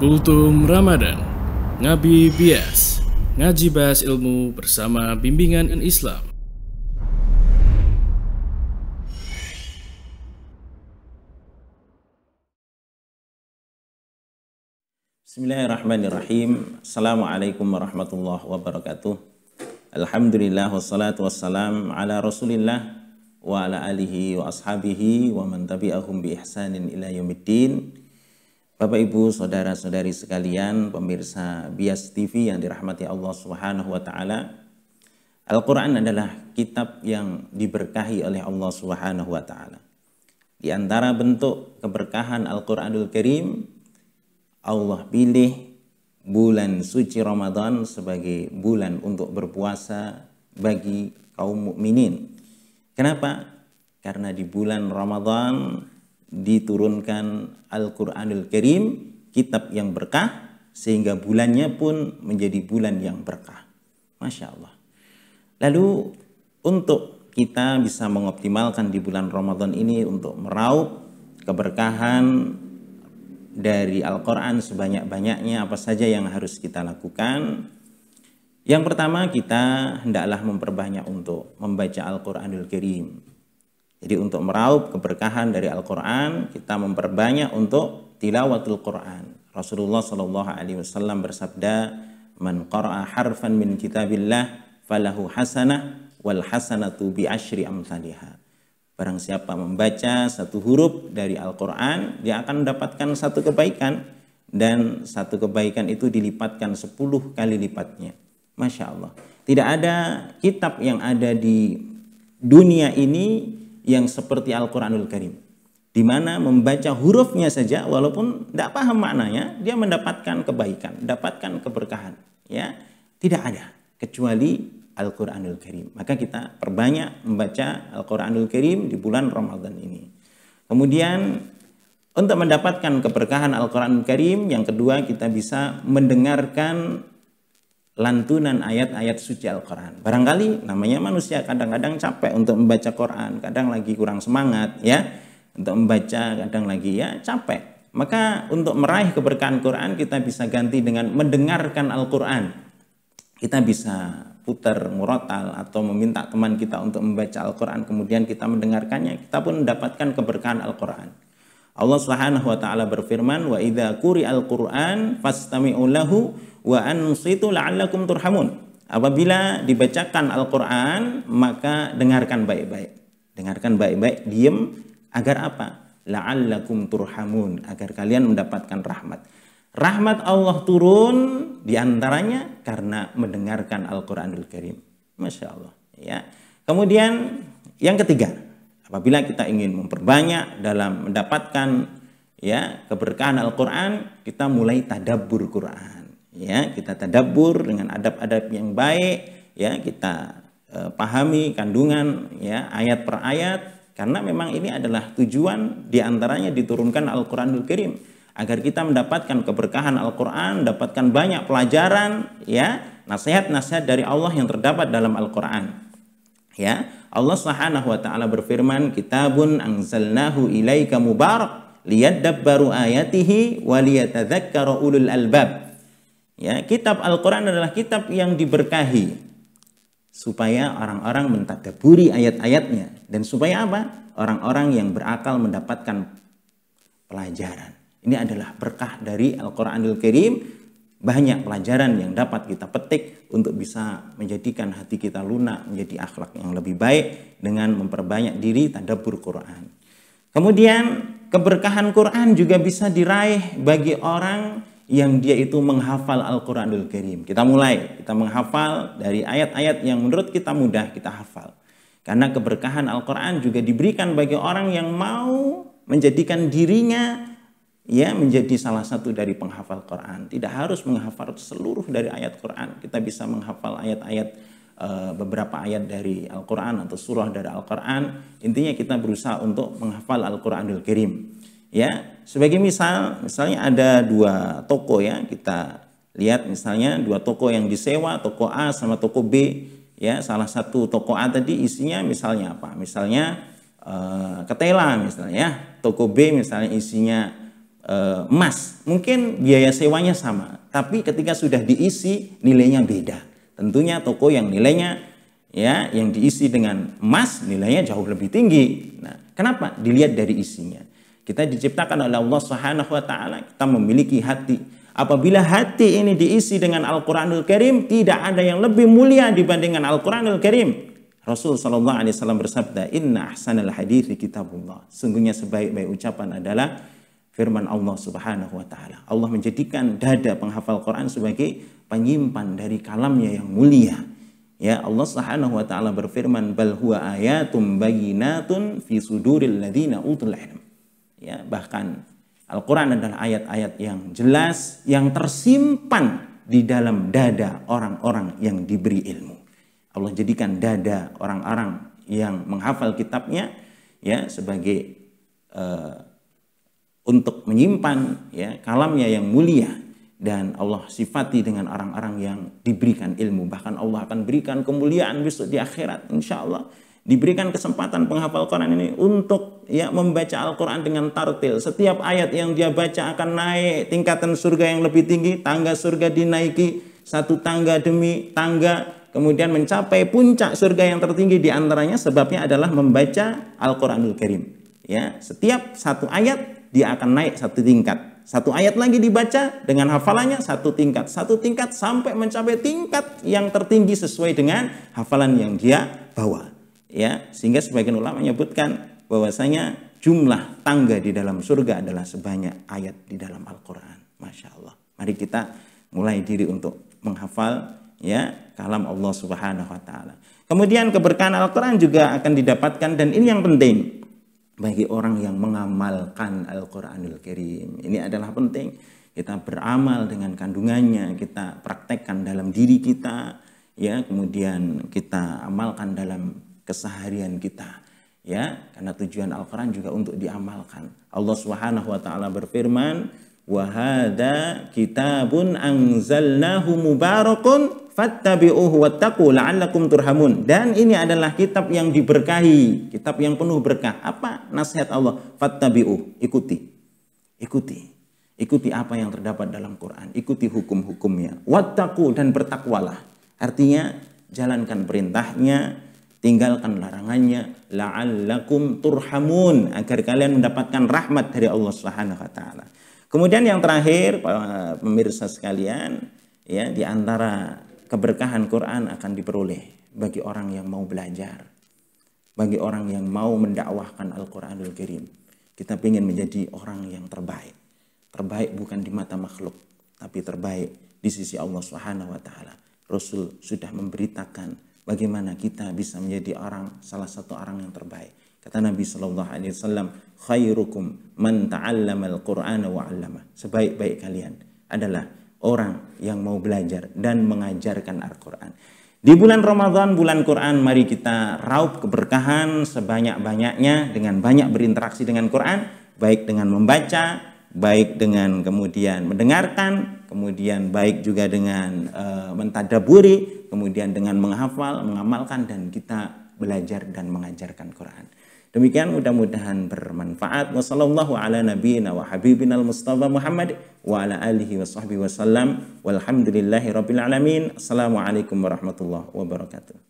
Kultum Ramadan Ngabi Bias Ngaji Bahas Ilmu bersama Bimbingan Islam Bismillahirrahmanirrahim Assalamualaikum warahmatullahi wabarakatuh Alhamdulillah wassalatu wassalam ala rasulillah wa ala alihi wa ashabihi wa man tabi'ahum bi ihsanin ila yaumiddin Bapak Ibu, saudara-saudari sekalian, pemirsa Bias TV yang dirahmati Allah Subhanahu wa taala. Al-Qur'an adalah kitab yang diberkahi oleh Allah Subhanahu wa taala. Di antara bentuk keberkahan Al-Qur'anul Karim, Allah pilih bulan suci Ramadan sebagai bulan untuk berpuasa bagi kaum mukminin. Kenapa? Karena di bulan Ramadan diturunkan Al-Quranul Karim, kitab yang berkah, sehingga bulannya pun menjadi bulan yang berkah. Masya Allah. Lalu untuk kita bisa mengoptimalkan di bulan Ramadan ini untuk meraup keberkahan dari Al-Quran sebanyak-banyaknya apa saja yang harus kita lakukan. Yang pertama kita hendaklah memperbanyak untuk membaca Al-Quranul Karim jadi untuk meraup keberkahan dari Al-Quran, kita memperbanyak untuk tilawatul Quran. Rasulullah Shallallahu Alaihi Wasallam bersabda, "Man qara'a harfan min kitabillah falahu hasanah wal hasanatu bi ashri amthaliha." Barang siapa membaca satu huruf dari Al-Quran, dia akan mendapatkan satu kebaikan. Dan satu kebaikan itu dilipatkan sepuluh kali lipatnya. Masya Allah. Tidak ada kitab yang ada di dunia ini yang seperti Al-Quranul Karim. Di mana membaca hurufnya saja walaupun tidak paham maknanya, dia mendapatkan kebaikan, mendapatkan keberkahan. Ya, tidak ada kecuali Al-Quranul Karim. Maka kita perbanyak membaca Al-Quranul Karim di bulan Ramadan ini. Kemudian untuk mendapatkan keberkahan Al-Quranul Karim, yang kedua kita bisa mendengarkan lantunan ayat-ayat suci Al-Quran. Barangkali namanya manusia kadang-kadang capek untuk membaca Quran, kadang lagi kurang semangat ya, untuk membaca kadang lagi ya capek. Maka untuk meraih keberkahan Quran kita bisa ganti dengan mendengarkan Al-Quran. Kita bisa putar murotal atau meminta teman kita untuk membaca Al-Quran kemudian kita mendengarkannya. Kita pun mendapatkan keberkahan Al-Quran. Allah Subhanahu wa taala berfirman wa idza quri'al qur'an fastami'u lahu wa ansitu la'allakum turhamun. Apabila dibacakan Al-Qur'an maka dengarkan baik-baik. Dengarkan baik-baik, diam agar apa? La'allakum turhamun, agar kalian mendapatkan rahmat. Rahmat Allah turun diantaranya karena mendengarkan Al-Qur'anul Karim. Masya Allah. Ya. Kemudian yang ketiga, Apabila kita ingin memperbanyak dalam mendapatkan ya keberkahan Al-Qur'an, kita mulai tadabur Qur'an. Ya, kita tadabur dengan adab-adab yang baik, ya, kita e, pahami kandungan ya ayat per ayat karena memang ini adalah tujuan diantaranya diturunkan Al-Qur'anul Karim agar kita mendapatkan keberkahan Al-Qur'an, dapatkan banyak pelajaran ya, nasihat-nasihat dari Allah yang terdapat dalam Al-Qur'an. Ya, Allah Subhanahu wa taala berfirman, "Kitabun anzalnahu ilaika mubarak liyadabbaru ayatihi wa liyatadzakkara ulul albab." Ya, kitab Al-Qur'an adalah kitab yang diberkahi supaya orang-orang mentadaburi ayat-ayatnya dan supaya apa? Orang-orang yang berakal mendapatkan pelajaran. Ini adalah berkah dari Al-Qur'anul Karim banyak pelajaran yang dapat kita petik untuk bisa menjadikan hati kita lunak menjadi akhlak yang lebih baik dengan memperbanyak diri tadabur Quran. Kemudian keberkahan Quran juga bisa diraih bagi orang yang dia itu menghafal Al-Quranul Karim. Kita mulai, kita menghafal dari ayat-ayat yang menurut kita mudah kita hafal. Karena keberkahan Al-Quran juga diberikan bagi orang yang mau menjadikan dirinya ya menjadi salah satu dari penghafal Quran. Tidak harus menghafal seluruh dari ayat Quran. Kita bisa menghafal ayat-ayat eh, beberapa ayat dari Al-Quran atau surah dari Al-Quran. Intinya kita berusaha untuk menghafal Al-Quranul Kirim. Ya, sebagai misal, misalnya ada dua toko ya, kita lihat misalnya dua toko yang disewa, toko A sama toko B. Ya, salah satu toko A tadi isinya misalnya apa? Misalnya eh, ketela misalnya ya, toko B misalnya isinya Eh, emas. Mungkin biaya sewanya sama, tapi ketika sudah diisi nilainya beda. Tentunya toko yang nilainya ya yang diisi dengan emas nilainya jauh lebih tinggi. Nah, kenapa? Dilihat dari isinya. Kita diciptakan oleh Allah Subhanahu wa taala, kita memiliki hati. Apabila hati ini diisi dengan Al-Qur'anul Karim, tidak ada yang lebih mulia dibandingkan Al-Qur'anul Karim. Rasul sallallahu alaihi wasallam bersabda, "Inna ahsanal hadits kitabullah." Sungguhnya sebaik-baik ucapan adalah firman Allah Subhanahu wa taala. Allah menjadikan dada penghafal Quran sebagai penyimpan dari kalamnya yang mulia. Ya Allah Subhanahu wa taala berfirman bal huwa ayatum bayyinatun fi suduril ladzina utul ilm. Ya, bahkan Al-Qur'an adalah ayat-ayat yang jelas yang tersimpan di dalam dada orang-orang yang diberi ilmu. Allah jadikan dada orang-orang yang menghafal kitabnya ya sebagai uh, untuk menyimpan ya kalamnya yang mulia dan Allah sifati dengan orang-orang yang diberikan ilmu bahkan Allah akan berikan kemuliaan besok di akhirat insya Allah diberikan kesempatan penghafal Quran ini untuk ya membaca Al-Quran dengan tartil setiap ayat yang dia baca akan naik tingkatan surga yang lebih tinggi tangga surga dinaiki satu tangga demi tangga kemudian mencapai puncak surga yang tertinggi diantaranya sebabnya adalah membaca Al-Quranul Karim. Ya, setiap satu ayat dia akan naik satu tingkat. Satu ayat lagi dibaca dengan hafalannya satu tingkat, satu tingkat sampai mencapai tingkat yang tertinggi sesuai dengan hafalan yang dia bawa. Ya, sehingga sebagian ulama menyebutkan bahwasanya jumlah tangga di dalam surga adalah sebanyak ayat di dalam Al-Qur'an. Masya Allah. Mari kita mulai diri untuk menghafal ya kalam Allah Subhanahu wa taala. Kemudian keberkahan Al-Qur'an juga akan didapatkan dan ini yang penting bagi orang yang mengamalkan Al-Quranul Karim. Ini adalah penting. Kita beramal dengan kandungannya, kita praktekkan dalam diri kita, ya kemudian kita amalkan dalam keseharian kita ya karena tujuan Al-Qur'an juga untuk diamalkan. Allah Subhanahu wa taala berfirman, wahada kitabun anzalnahu mubarakun fattabi'uhu wattaqu la'allakum turhamun. Dan ini adalah kitab yang diberkahi, kitab yang penuh berkah. Apa nasihat Allah? Fattabi'u, ikuti. Ikuti. Ikuti apa yang terdapat dalam Quran, ikuti hukum-hukumnya. Wattaqu dan bertakwalah. Artinya jalankan perintahnya, tinggalkan larangannya la'allakum turhamun agar kalian mendapatkan rahmat dari Allah Subhanahu wa taala. Kemudian yang terakhir pemirsa sekalian, ya di antara keberkahan Quran akan diperoleh bagi orang yang mau belajar, bagi orang yang mau mendakwahkan Al-Quranul Karim. Kita ingin menjadi orang yang terbaik. Terbaik bukan di mata makhluk, tapi terbaik di sisi Allah Subhanahu wa taala. Rasul sudah memberitakan bagaimana kita bisa menjadi orang salah satu orang yang terbaik. Kata Nabi Shallallahu Alaihi Wasallam, khairukum man qurana wa 'allama. Sebaik-baik kalian adalah orang yang mau belajar dan mengajarkan Al-Quran. Di bulan Ramadan, bulan Quran, mari kita raup keberkahan sebanyak-banyaknya dengan banyak berinteraksi dengan Quran, baik dengan membaca, baik dengan kemudian mendengarkan, kemudian baik juga dengan e, mentadaburi, kemudian dengan menghafal, mengamalkan, dan kita belajar dan mengajarkan Quran. Demikian mudah-mudahan bermanfaat. Wassalamu'alaikum ala wa habibina al-mustafa Muhammad wa ala alihi wa sahbihi Walhamdulillahi rabbil alamin. Assalamualaikum warahmatullahi wabarakatuh.